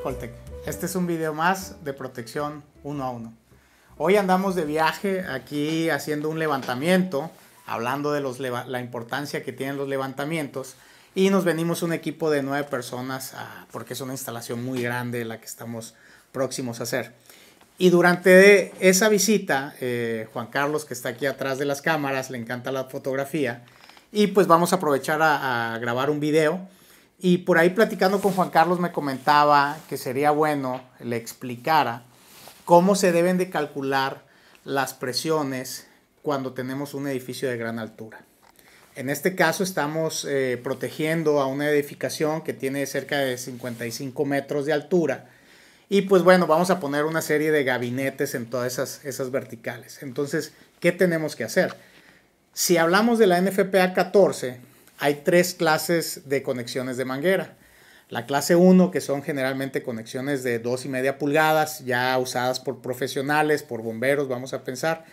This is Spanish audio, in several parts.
Coltec. Este es un video más de protección uno a uno. Hoy andamos de viaje aquí haciendo un levantamiento, hablando de los la importancia que tienen los levantamientos. Y nos venimos un equipo de nueve personas porque es una instalación muy grande la que estamos próximos a hacer. Y durante esa visita, eh, Juan Carlos, que está aquí atrás de las cámaras, le encanta la fotografía. Y pues vamos a aprovechar a, a grabar un video y por ahí platicando con Juan Carlos me comentaba que sería bueno le explicara cómo se deben de calcular las presiones cuando tenemos un edificio de gran altura. En este caso estamos eh, protegiendo a una edificación que tiene cerca de 55 metros de altura y pues bueno, vamos a poner una serie de gabinetes en todas esas, esas verticales. Entonces, ¿qué tenemos que hacer? Si hablamos de la NFPA 14, hay tres clases de conexiones de manguera. La clase 1, que son generalmente conexiones de 2 y media pulgadas, ya usadas por profesionales, por bomberos, vamos a pensar,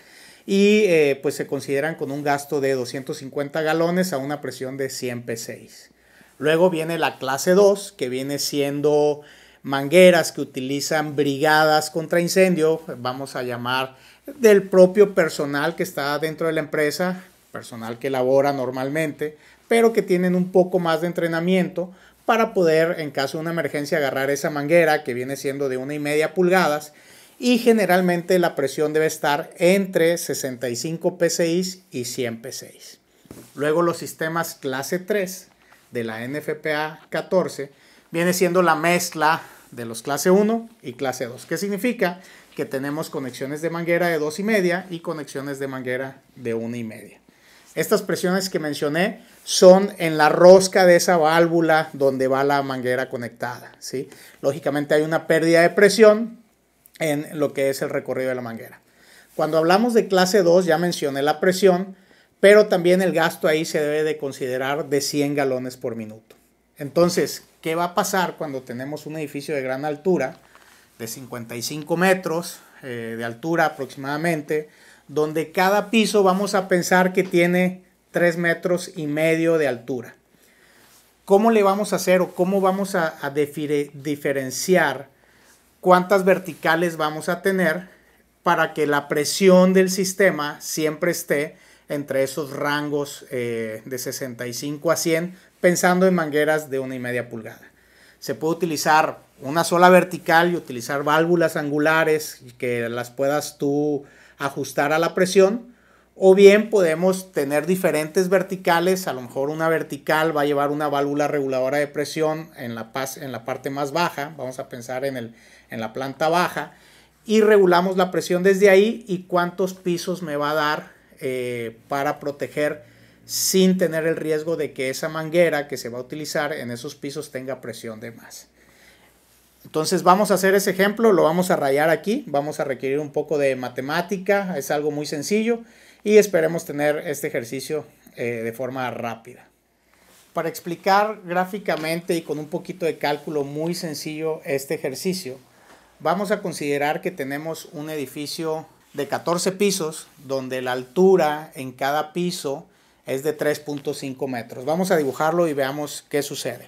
y eh, pues se consideran con un gasto de 250 galones a una presión de 100 P6. Luego viene la clase 2, que viene siendo mangueras que utilizan brigadas contra incendio, vamos a llamar del propio personal que está dentro de la empresa, personal que labora normalmente, pero que tienen un poco más de entrenamiento para poder, en caso de una emergencia, agarrar esa manguera que viene siendo de una y media pulgadas y generalmente la presión debe estar entre 65 PSI y 100 PSI. Luego los sistemas clase 3 de la NFPA 14 viene siendo la mezcla de los clase 1 y clase 2, que significa que tenemos conexiones de manguera de dos y media y conexiones de manguera de una y media. Estas presiones que mencioné son en la rosca de esa válvula donde va la manguera conectada. ¿sí? Lógicamente hay una pérdida de presión en lo que es el recorrido de la manguera. Cuando hablamos de clase 2 ya mencioné la presión, pero también el gasto ahí se debe de considerar de 100 galones por minuto. Entonces, ¿qué va a pasar cuando tenemos un edificio de gran altura, de 55 metros eh, de altura aproximadamente? donde cada piso vamos a pensar que tiene 3 metros y medio de altura. ¿Cómo le vamos a hacer o cómo vamos a, diferenciar cuántas verticales vamos a tener para que la presión del sistema siempre esté entre esos rangos eh, de 65 a 100, pensando en mangueras de una y media pulgada. Se puede utilizar una sola vertical y utilizar válvulas angulares que las puedas tú ajustar a la presión. O bien podemos tener diferentes verticales, a lo mejor una vertical va a llevar una válvula reguladora de presión en la, en la parte más baja, vamos a pensar en, la planta baja, y regulamos la presión desde ahí y cuántos pisos me va a dar eh, para proteger sin tener el riesgo de que esa manguera que se va a utilizar en esos pisos tenga presión de más. Entonces vamos a hacer ese ejemplo, lo vamos a rayar aquí, vamos a requerir un poco de matemática, es algo muy sencillo y esperemos tener este ejercicio eh, de forma rápida. Para explicar gráficamente y con un poquito de cálculo muy sencillo este ejercicio, vamos a considerar que tenemos un edificio de 14 pisos donde la altura en cada piso es de 3.5 metros. Vamos a dibujarlo y veamos qué sucede.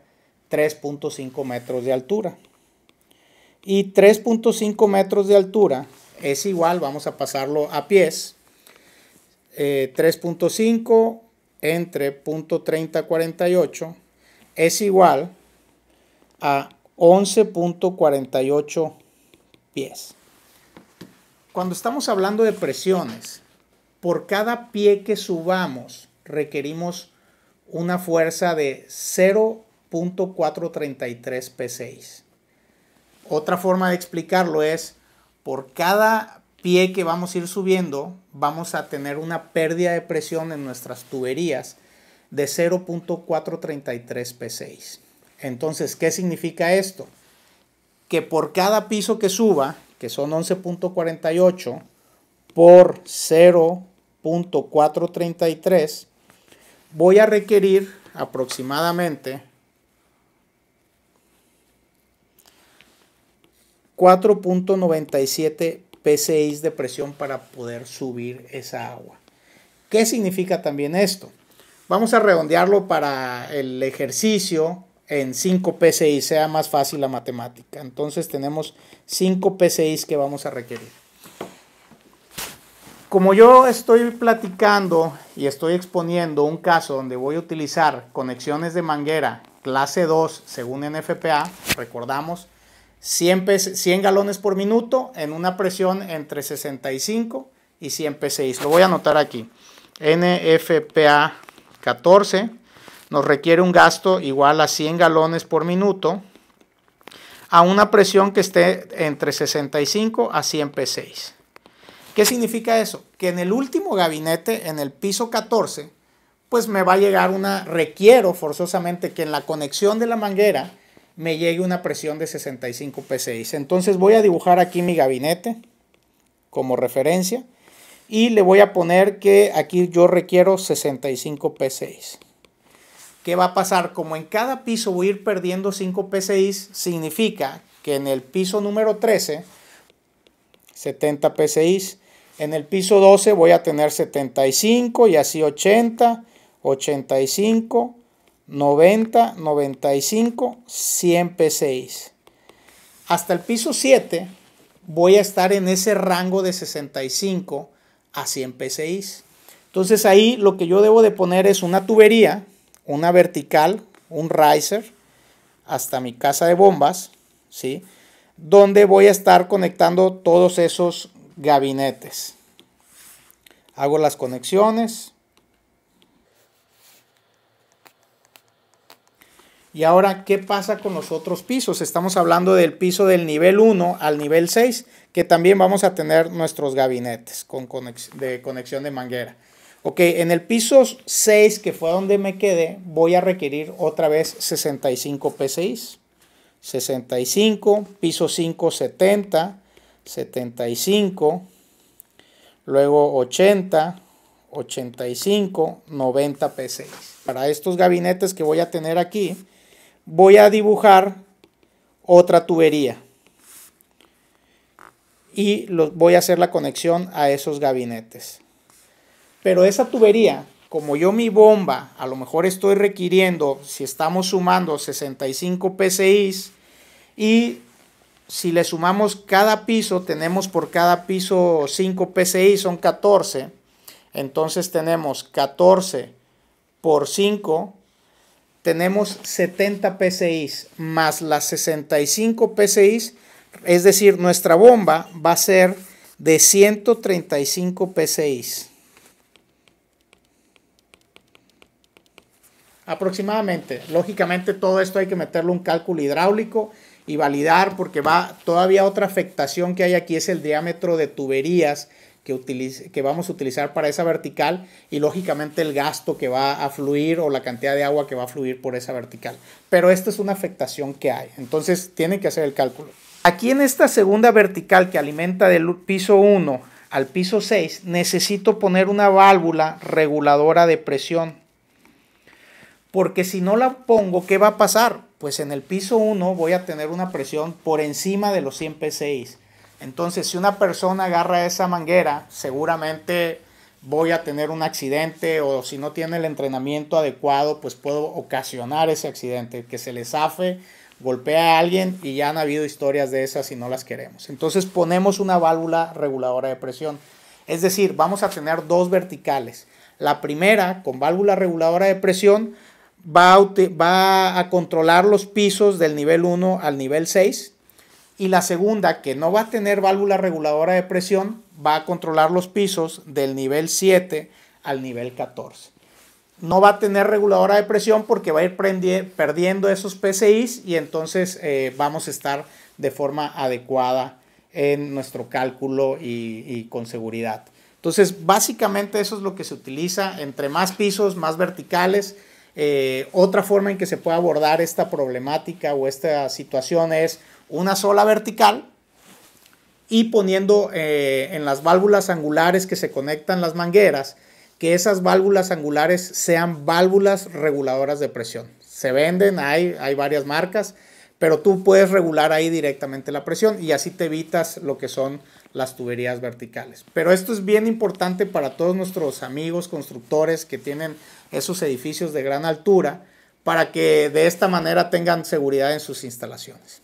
3.5 metros de altura. Y 3.5 metros de altura es igual, vamos a pasarlo a pies, 3.5 eh, entre 48 es igual a 11.48 pies. Cuando estamos hablando de presiones, por cada pie que subamos requerimos una fuerza de 0 0.433 P6. Otra forma de explicarlo es, por cada pie que vamos a ir subiendo, vamos a tener una pérdida de presión en nuestras tuberías de 0.433 P6. Entonces, ¿qué significa esto? Que por cada piso que suba, que son 11.48, por 0.433, voy a requerir aproximadamente 4.97 PSI de presión para poder subir esa agua. ¿Qué significa también esto? Vamos a redondearlo para el ejercicio en 5 PSI. sea más fácil la matemática. Entonces tenemos 5 PSI que vamos a requerir. Como yo estoy platicando y estoy exponiendo un caso donde voy a utilizar conexiones de manguera clase 2 según NFPA, recordamos, 100, 100 galones por minuto en una presión entre 65 y 100 p6. Lo voy a anotar aquí. NFPA 14 nos requiere un gasto igual a 100 galones por minuto a una presión que esté entre 65 a 100 PSI. ¿Qué significa eso? Que en el último gabinete, en el piso 14, pues me va a llegar una, requiero forzosamente que en la conexión de la manguera me llegue una presión de 65 PSI. Entonces voy a dibujar aquí mi gabinete como referencia y le voy a poner que aquí yo requiero 65 PSI. ¿Qué va a pasar? Como en cada piso voy a ir perdiendo 5 PSI, significa que en el piso número 13, 70 PSI, en el piso 12 voy a tener 75 y así 80, 85, 90, 95, 100 P6. Hasta el piso 7 voy a estar en ese rango de 65 a 100 PSI. Entonces ahí lo que yo debo de poner es una tubería, una vertical, un riser hasta mi casa de bombas, ¿sí? Donde voy a estar conectando todos esos gabinetes. Hago las conexiones. Y ahora, ¿qué pasa con los otros pisos? Estamos hablando del piso del nivel 1 al nivel 6, que también vamos a tener nuestros gabinetes con de conexión de manguera. Ok, en el piso 6, que fue donde me quedé, voy a requerir otra vez 65 PCI. 65, piso 5, 70, 75, luego 80, 85, 90 PCI. Para estos gabinetes que voy a tener aquí, voy a dibujar otra tubería y voy a hacer la conexión a esos gabinetes. Pero esa tubería, como yo mi bomba, a lo mejor estoy requiriendo, si estamos sumando 65 PCI y si le sumamos cada piso, tenemos por cada piso 5 PCI, son 14. Entonces tenemos 14 por 5 tenemos 70 PCIs más las 65 PCIs, es decir, nuestra bomba va a ser de 135 PCIs. Aproximadamente, lógicamente todo esto hay que meterle un cálculo hidráulico y validar porque va todavía otra afectación que hay aquí es el diámetro de tuberías que, utilice, que vamos a utilizar para esa vertical y lógicamente el gasto que va a fluir o la cantidad de agua que va a fluir por esa vertical. Pero esta es una afectación que hay, entonces tiene que hacer el cálculo. Aquí en esta segunda vertical que alimenta del piso 1 al piso 6, necesito poner una válvula reguladora de presión. Porque si no la pongo, ¿qué va a pasar? Pues en el piso 1 voy a tener una presión por encima de los 100 PSI entonces, si una persona agarra esa manguera, seguramente voy a tener un accidente o si no tiene el entrenamiento adecuado, pues puedo ocasionar ese accidente, que se le zafe, golpea a alguien y ya han habido historias de esas y no las queremos. Entonces ponemos una válvula reguladora de presión. Es decir, vamos a tener dos verticales. La primera, con válvula reguladora de presión, va a, va a controlar los pisos del nivel 1 al nivel 6, y la segunda, que no va a tener válvula reguladora de presión, va a controlar los pisos del nivel 7 al nivel 14. No va a tener reguladora de presión porque va a ir perdiendo esos PCIs y entonces eh, vamos a estar de forma adecuada en nuestro cálculo y, con seguridad. Entonces, básicamente eso es lo que se utiliza. Entre más pisos, más verticales, eh, otra forma en que se puede abordar esta problemática o esta situación es una sola vertical y poniendo eh, en las válvulas angulares que se conectan las mangueras, que esas válvulas angulares sean válvulas reguladoras de presión. Se venden, hay, hay varias marcas, pero tú puedes regular ahí directamente la presión y así te evitas lo que son las tuberías verticales. Pero esto es bien importante para todos nuestros amigos constructores que tienen esos edificios de gran altura, para que de esta manera tengan seguridad en sus instalaciones.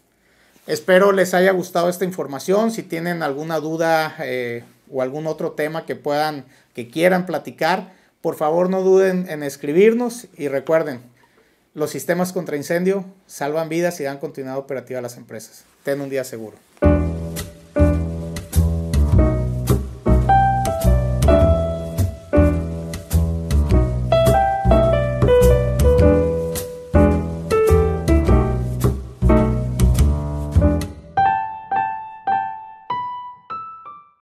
Espero les haya gustado esta información. Si tienen alguna duda eh, o algún otro tema que puedan, que quieran platicar, por favor no duden en escribirnos y recuerden, los sistemas contra incendio salvan vidas y dan continuidad operativa a las empresas. Ten un día seguro.